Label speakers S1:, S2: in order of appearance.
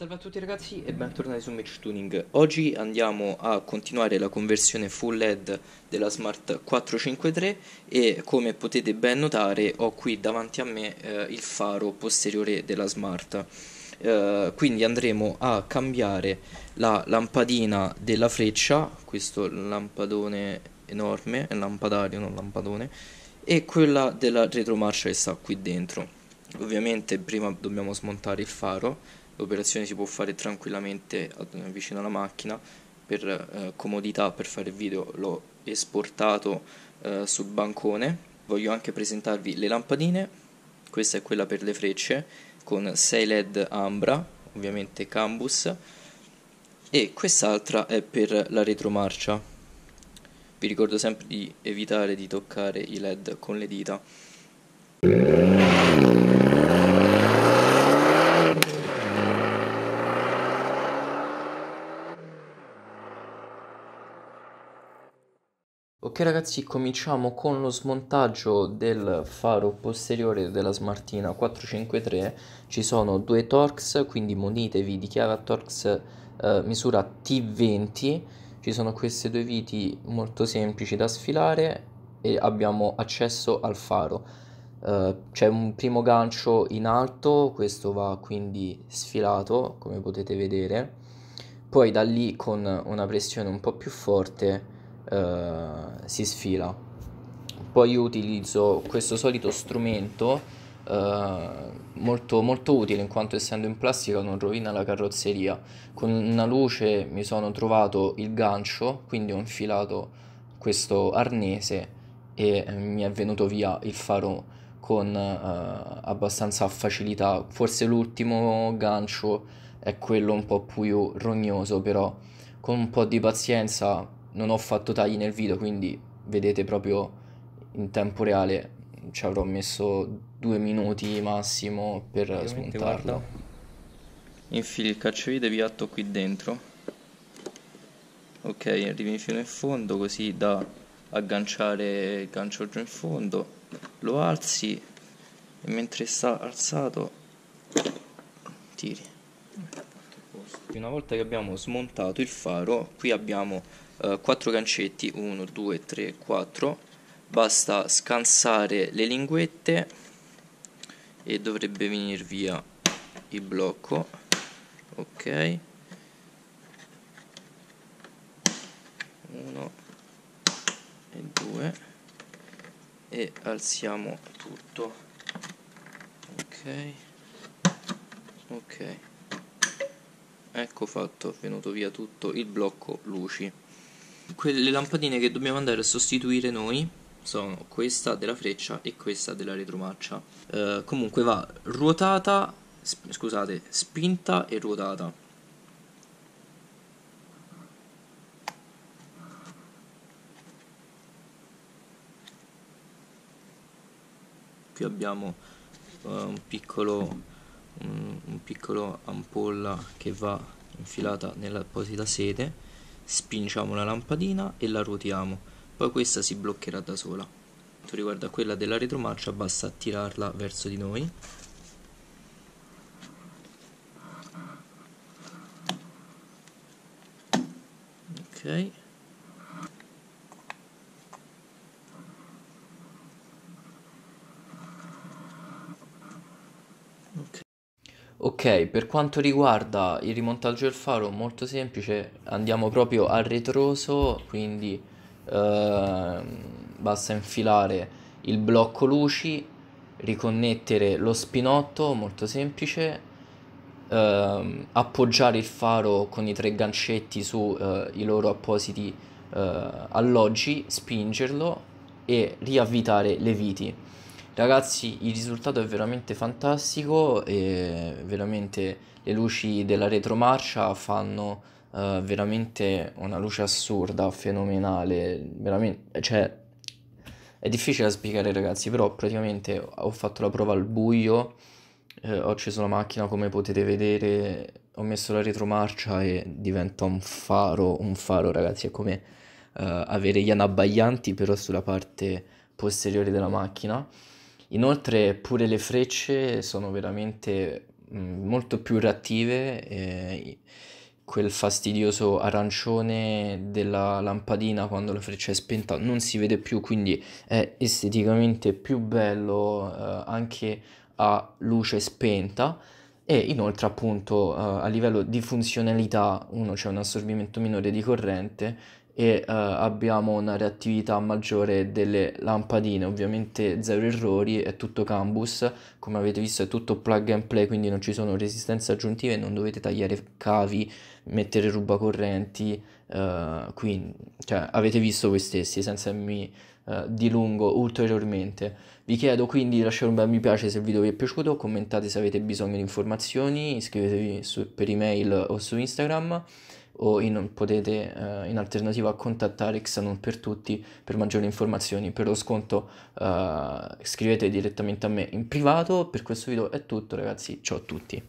S1: Salve a tutti ragazzi e bentornati su Mitch Tuning. Oggi andiamo a continuare la conversione full LED della Smart 453 e come potete ben notare ho qui davanti a me eh, il faro posteriore della Smart. Eh, quindi andremo a cambiare la lampadina della freccia, questo lampadone enorme, lampadario non lampadone, e quella della retromarcia che sta qui dentro. Ovviamente prima dobbiamo smontare il faro l'operazione si può fare tranquillamente vicino alla macchina per eh, comodità per fare video l'ho esportato eh, sul bancone voglio anche presentarvi le lampadine questa è quella per le frecce con 6 led ambra ovviamente cambus e quest'altra è per la retromarcia vi ricordo sempre di evitare di toccare i led con le dita ragazzi cominciamo con lo smontaggio del faro posteriore della Smartina 453 ci sono due Torx quindi munitevi di chiave a Torx eh, misura T20 ci sono queste due viti molto semplici da sfilare e abbiamo accesso al faro eh, c'è un primo gancio in alto questo va quindi sfilato come potete vedere poi da lì con una pressione un po' più forte eh, si sfila poi io utilizzo questo solito strumento eh, molto, molto utile in quanto essendo in plastica non rovina la carrozzeria con una luce mi sono trovato il gancio quindi ho infilato questo arnese e eh, mi è venuto via il faro con eh, abbastanza facilità. Forse l'ultimo gancio è quello un po' più rognoso, però con un po' di pazienza non ho fatto tagli nel video, quindi vedete proprio in tempo reale ci avrò messo due minuti massimo per spuntarlo. Infili il cacciavite piatto qui dentro. Ok, arrivi fino in fondo così da agganciare il gancio giù in fondo. Lo alzi e mentre sta alzato tiri. Una volta che abbiamo smontato il faro, qui abbiamo eh, 4 gancetti, 1, 2, 3, 4, basta scansare le linguette e dovrebbe venire via il blocco, ok, 1 e 2 e alziamo tutto, ok, ok. Ecco fatto, è venuto via tutto il blocco luci. Le lampadine che dobbiamo andare a sostituire noi sono questa della freccia e questa della retromarcia. Eh, comunque va ruotata, sp scusate, spinta e ruotata. Qui abbiamo eh, un piccolo un, un piccolo ampolla che va infilata nell'apposita sede spingiamo la lampadina e la ruotiamo poi questa si bloccherà da sola quanto riguarda quella della retromarcia basta attirarla verso di noi ok Ok, per quanto riguarda il rimontaggio del faro, molto semplice, andiamo proprio al retroso, quindi eh, basta infilare il blocco luci, riconnettere lo spinotto, molto semplice, eh, appoggiare il faro con i tre gancetti sui eh, loro appositi eh, alloggi, spingerlo e riavvitare le viti. Ragazzi, il risultato è veramente fantastico e veramente le luci della retromarcia fanno uh, veramente una luce assurda, fenomenale, veramente, cioè è difficile da spiegare ragazzi, però praticamente ho fatto la prova al buio, eh, ho acceso la macchina come potete vedere, ho messo la retromarcia e diventa un faro, un faro ragazzi, è come uh, avere gli anabbaglianti però sulla parte posteriore della macchina. Inoltre pure le frecce sono veramente mm, molto più reattive, eh, quel fastidioso arancione della lampadina quando la freccia è spenta non si vede più, quindi è esteticamente più bello eh, anche a luce spenta e inoltre appunto eh, a livello di funzionalità uno c'è un assorbimento minore di corrente e uh, abbiamo una reattività maggiore delle lampadine, ovviamente zero errori, è tutto cambus come avete visto è tutto plug and play, quindi non ci sono resistenze aggiuntive, non dovete tagliare cavi, mettere rubacorrenti, uh, eh, quindi cioè, avete visto voi stessi senza mi uh, dilungo ulteriormente. Vi chiedo quindi di lasciare un bel mi piace se il video vi è piaciuto, commentate se avete bisogno di informazioni, iscrivetevi su, per email o su Instagram o in, potete eh, in alternativa contattare Xanon per tutti per maggiori informazioni. Per lo sconto eh, scrivete direttamente a me in privato. Per questo video è tutto ragazzi, ciao a tutti.